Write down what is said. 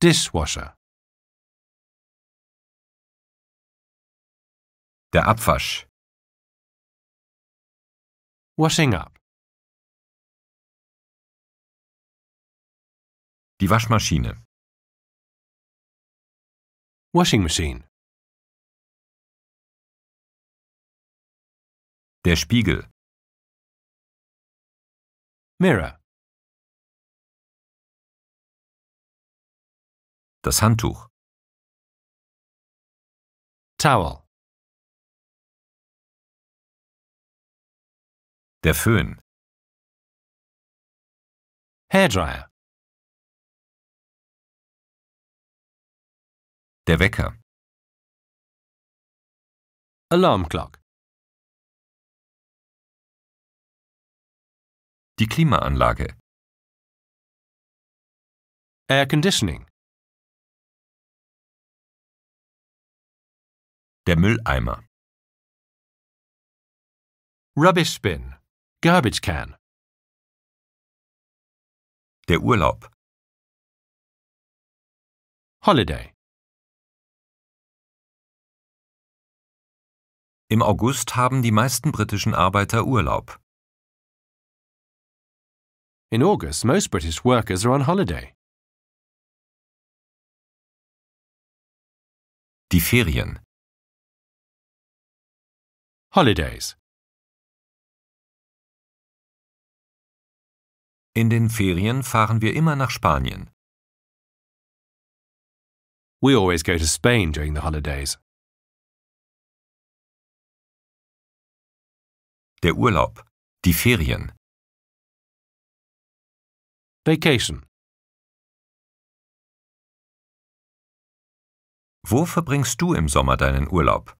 Dishwasher. Der Abwasch. Washing up. Die Waschmaschine. Washing machine. Der Spiegel. Mirror. Das Handtuch. Towel. Der Föhn. Hairdryer. Der Wecker. Alarm Clock. Die Klimaanlage. Air Conditioning. der Mülleimer. Rubbish bin, garbage can. Der Urlaub. Holiday. Im August haben die meisten britischen Arbeiter Urlaub. In August, most British workers are on holiday. Die Ferien. Holidays. In den Ferien fahren wir immer nach Spanien. We always go to Spain during the holidays. Der Urlaub, die Ferien. Vacation. Wo verbringst du im Sommer deinen Urlaub?